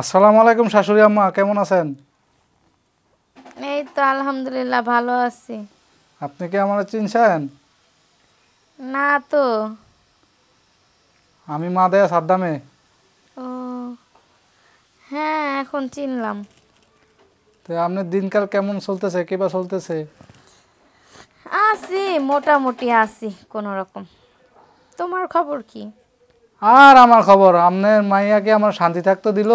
আসসালামু আলাইকুম শাশুড়ি আম্মা কেমন আছেন এই তো আলহামদুলিল্লাহ ভালো আছি আপনি কি আমার চিনছেন না তো আমি মা দেয়া সাদ্দামে ও হ্যাঁ এখন চিনলাম তো আপনার দিনকাল কেমন চলতেছে কিবা চলতেছে আছি মোটামুটি আছি কোনো রকম তোমার খবর কি আর আমার খবর আপনার মাইয়াকে আমার শান্তি থাকতে দিল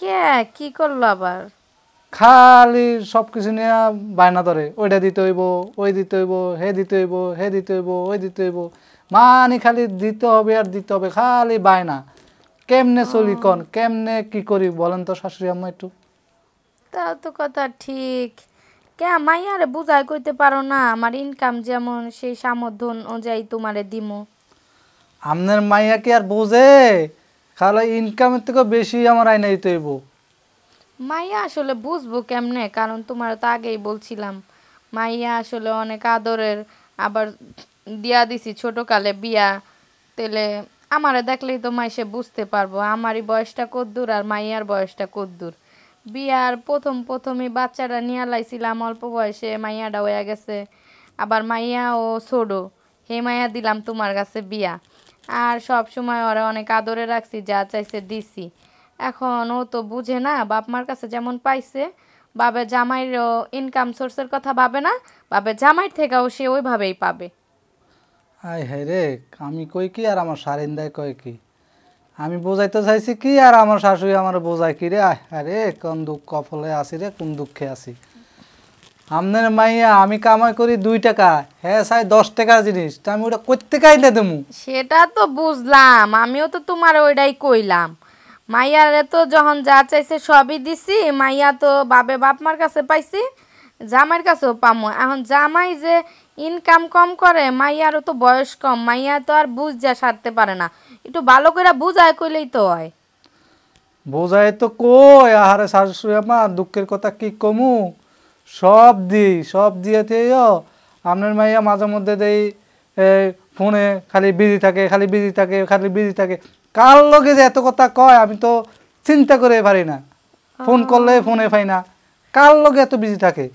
কে কি করলো আবার খালি সব কিছু নিয়ে বায়না ধরে ওইটা দিতে হইব ওই দিতে হইব হে দিতে হইব হে দিতে হইব ওই দিতে হইব মানি খালি দিতে হবে আর দিতে হবে খালি বায়না কেমনে চলি কন কেমনে কি করি বলেন তো শাশুড়ি আম্মা একটু তা তো কথা ঠিক কে মাইয়ারে বুঝাই কইতে পারো না আমার ইনকাম যেমন সেই সামর্থ্য অনুযায়ী তোমারে দিমো আপনার মাইয়া কি আর বোঝে তাহলে ইনকামের থেকে বেশি আমার আয় নাই হইব মাইয়া আসলে বুঝবো কেমনে কারণ তোমার তো আগেই বলছিলাম মাইয়া আসলে অনেক আদরের আবার দিয়া দিছি ছোটকালে বিয়া তেলে আমারে দেখলেই তো মাই সে বুঝতে পারবো আমারই বয়সটা কদ্দূর আর মাইয়ার বয়সটা কদ্দূর বিয়ার প্রথম প্রথমে বাচ্চাটা নিয়ে লাইছিলাম অল্প বয়সে মাইয়াটা হয়ে গেছে আবার মাইয়া ও ছোডো হে মাইয়া দিলাম তোমার কাছে বিয়া আর সব সময় ওরা অনেক আদরে রাখছি যা চাইছে দিছি এখন ও তো বুঝে না বাপ মার কাছে যেমন পাইছে বাবে জামাইর ইনকাম সোর্সের কথা ভাবে না বাবে জামাইর থেকেও সে ওইভাবেই পাবে আই হায় রে আমি কই কি আর আমার সারিন্দায় কই কি আমি বোঝাইতে চাইছি কি আর আমার শাশুড়ি আমার বোঝায় কি রে আরে কোন দুঃখ ফলে আসি রে কোন দুঃখে আসি আপনার মাইয়া আমি কামাই করি দুই টাকা হ্যাঁ সাই দশ টাকার জিনিস তা আমি ওটা কোথেকাই না দেবো সেটা তো বুঝলাম আমিও তো তোমার ওইটাই কইলাম মাইয়ারে তো যখন যা চাইছে সবই দিছি মাইয়া তো বাবে বাপ মার কাছে পাইছি জামাইয়ের কাছেও পামো এখন জামাই যে ইনকাম কম করে মাইয়ারও তো বয়স কম মাইয়া তো আর বুঝ যা সারতে পারে না একটু ভালো করে বুঝায় কইলেই তো হয় বোঝায় তো কই আহারে শাশুড়ি আমার দুঃখের কথা কি কমু সব দিই সব দিয়ে দিয়েও আপনার মাইয়া মাঝে মধ্যে দেই ফোনে খালি বিজি থাকে খালি বিজি থাকে খালি বিজি থাকে কার লগে যে এত কথা কয় আমি তো চিন্তা করে পারি না ফোন করলে ফোনে পাই না কার লগে এত বিজি থাকে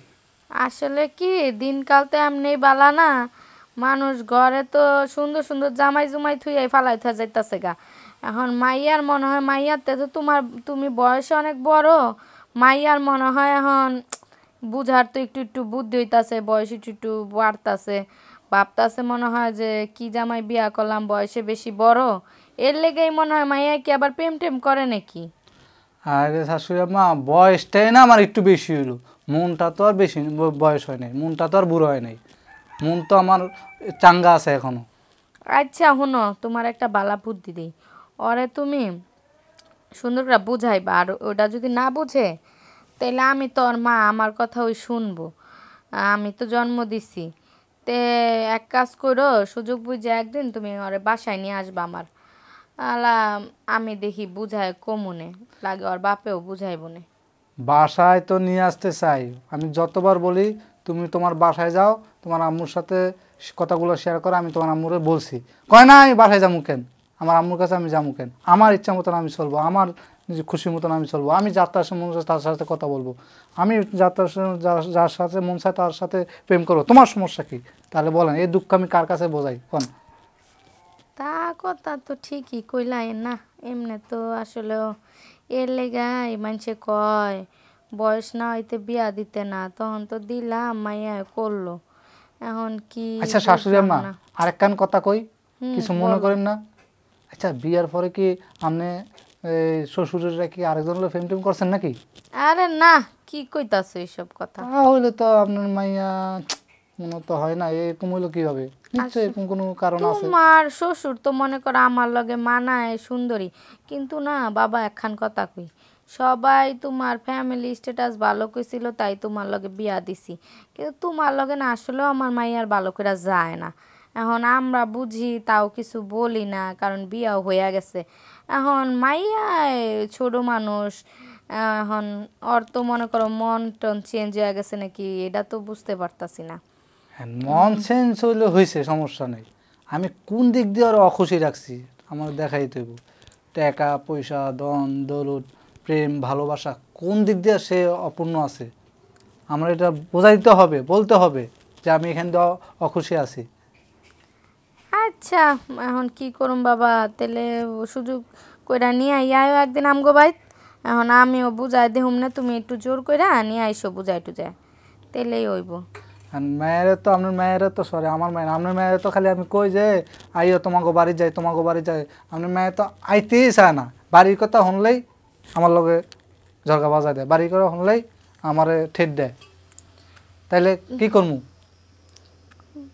আসলে কি দিনকাল তো এমনি বালা না মানুষ ঘরে তো সুন্দর সুন্দর জামাই জুমাই থুইয়াই ফালাই থা যাইতাছে গা এখন মাইয়ার মনে হয় মাইয়াতে তো তোমার তুমি বয়সে অনেক বড় মাইয়ার মনে হয় এখন বুঝার তো একটু একটু বুদ্ধি হইতাছে বয়স একটু একটু বাড়তাছে ভাবতাছে মনে হয় যে কি জামাই বিয়া করলাম বয়সে বেশি বড় এর লেগেই মনে হয় মাইয়া কি আবার প্রেম টেম করে নাকি আরে শাশুড়ি আম্মা বয়সটাই না আমার একটু বেশি হলো মনটা তো আর বেশি বয়স হয় নাই মনটা তো আর বুড়ো হয় নাই মন তো আমার চাঙ্গা আছে এখনো আচ্ছা শোনো তোমার একটা বালা বুদ্ধি দিই ওরে তুমি সুন্দর করে বুঝাইবা আর ওটা যদি না বুঝে তাহলে আমি তো ওর মা আমার কথা ওই শুনবো আমি তো জন্ম দিছি তে এক কাজ করো সুযোগ বুঝে একদিন তুমি ওর বাসায় নিয়ে আসবা আমার আলা আমি দেখি বুঝায় কমুনে লাগে ওর বাপেও বুঝাই বোনে বাসায় তো নিয়ে আসতে চাই আমি যতবার বলি তুমি তোমার বাসায় যাও তোমার আম্মুর সাথে কথাগুলো শেয়ার করো আমি তোমার আম্মুরে বলছি কয় না আমি বাসায় যাবো কেন আমার আম্মুর কাছে আমি যামু কেন আমার ইচ্ছা মতন আমি চলবো আমার নিজে খুশি মতন আমি চলবো আমি যার তার মন চাই তার সাথে কথা বলবো আমি যার তার যার সাথে মন চায় তার সাথে প্রেম করবো তোমার সমস্যা কি তাহলে বলেন এই দুঃখ আমি কার কাছে বোঝাই কোন তা কথা তো ঠিকই কইলাই না এমনি তো আসলে এর লেগাই মানছে কয় বয়স না হইতে বিয়া দিতে না তখন তো দিলাম মাইয়া করলো এখন কি আচ্ছা শাশুড়ি আম্মা আরেক কান কথা কই কিছু মনে করেন না আচ্ছা বিয়ার পরে কি আপনি শ্বশুরেরা কি আরেকজন ফেম টেম করছেন নাকি আরে না কি কইতাছো এইসব কথা হইলে তো আপনার মাইয়া মনে তো হয় না কিভাবে নিশ্চয়ই এরকম কোনো কারণ আছে তোমার শ্বশুর তো মনে করো আমার লগে মানায় সুন্দরী কিন্তু না বাবা একখান কথা কই সবাই তোমার ফ্যামিলি স্ট্যাটাস ভালো কইছিল তাই তোমার লগে বিয়া দিছি কিন্তু তোমার লগে না আসলেও আমার মাইয়ার ভালো করে যায় না এখন আমরা বুঝি তাও কিছু বলি না কারণ বিয়াও হইয়া গেছে এখন মাইয়ায় ছোট মানুষ এখন ওর তো মনে করো মন টন চেঞ্জ হয়ে গেছে নাকি এটা তো বুঝতে পারতাছি না হ্যাঁ, মন চেঞ্জ হইলে হয়েছে সমস্যা নেই আমি কোন দিক দিয়ে আর অখুশি রাখছি আমার দেখাই তৈব টাকা পয়সা দন দরুদ প্রেম ভালোবাসা কোন দিক দিয়ে সে অপূর্ণ আছে আমরা এটা বোঝাইতে হবে বলতে হবে যে আমি এখান দিয়ে অখুশি আছি আচ্ছা এখন কি করুম বাবা তেলে সুযোগ কইরা নিয়ে আইয়াও একদিন আমগো বাইত এখন আমিও বুঝাই দেহুম না তুমি একটু জোর কইরা নিয়ে আইসো বুঝাই যায় তেলেই হইব আর মায়ের তো আপনার মায়ের তো সরি আমার মায়ের আপনার মায়ের তো খালি আমি কই যে আইও তোমাকে বাড়ি যাই তোমাকে বাড়ি যাই আপনার মায়ের তো আইতেই চায় না বাড়ির কথা শুনলেই আমার লগে ঝরকা বাজায় দেয় বাড়ির কথা শুনলেই আমারে ঠেট দেয় তাইলে কি করবো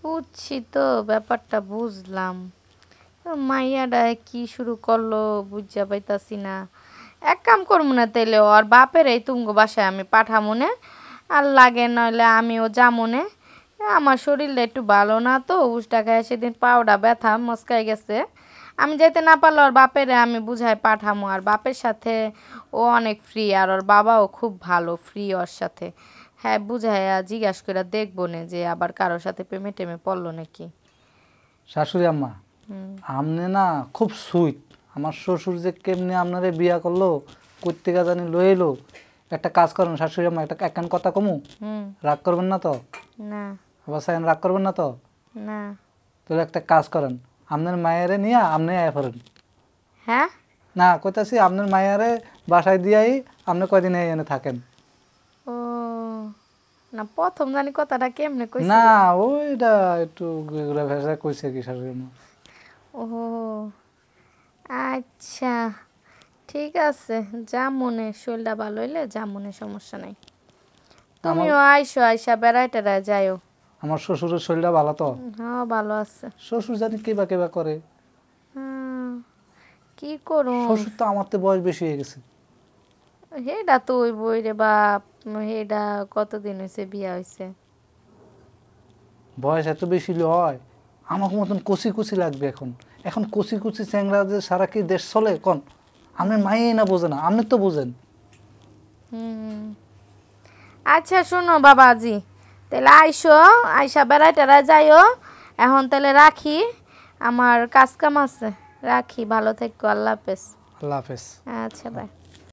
বুঝছি তো ব্যাপারটা বুঝলাম মাইয়াডা কি শুরু করলো বুঝা পাইতাছি না এক কাম করবো না তাইলে ওর বাপের এই তুঙ্গ বাসায় আমি পাঠামো না আর লাগে নইলে আমিও যাবো না আমার শরীরটা একটু ভালো না তো উসটা খায় সেদিন পাওডা ব্যথা মস্কাই গেছে আমি যেতে না পারলো আর বাপের আমি বুঝায় পাঠামো আর বাপের সাথে ও অনেক ফ্রি আর ওর বাবাও খুব ভালো ফ্রি ওর সাথে হ্যাঁ বুঝাইয়া জিজ্ঞাসা করে দেখবো না যে আবার কারোর সাথে প্রেমে টেমে পড়লো নাকি শাশুড়ি আম্মা আমনে না খুব সুইট আমার শ্বশুর যে কেমনে আপনারে বিয়া করলো কর্তিকা জানি লয়ে এলো একটা কাজ করেন শাশুড়ি আম্মা একটা একখান কথা কমু রাগ করবেন না তো না আবার সাইন রাগ করবেন না তো না তাহলে একটা কাজ করেন আপনার মায়েরে নিয়ে আপনি আয়া ফেরেন হ্যাঁ না কইতাছি আপনার মায়েরে বাসায় দিয়াই আপনি কয়দিন এনে থাকেন না প্রথম জানি কথাটা কেমনে কইছে না ওইটা একটু গুড়া ভাষা কইছে কি জন্য ও আচ্ছা ঠিক আছে যা মনে শরীরটা ভালো হইলে যা মনে সমস্যা নাই তুমিও আইসো আইসা বেড়াই টেড়ায় যাইও আমার শ্বশুরের শরীরটা ভালো তো হ্যাঁ ভালো আছে শ্বশুর জানি কিবা কিবা করে হ্যাঁ, কি করো শ্বশুর তো আমার তো বয়স বেশি হয়ে গেছে হেডা তো ওই বই রে বাপ এটা কতদিন হয়েছে বিয়ে হয়েছে বয়স এত বেশি হয় আমার মতন কচি কুচি লাগবে এখন এখন কচি কুচি চ্যাংরা যে সারা কি দেশ চলে কোন আপনার মাই না বোঝে না আপনি তো বোঝেন আচ্ছা শোনো বাবাজি তাহলে আইসো আইসা বেড়াই টেড়াই যাইও এখন তাহলে রাখি আমার কাজ কাম আছে রাখি ভালো থেকো আল্লাহ হাফেজ আল্লাহ হাফেজ আচ্ছা বাই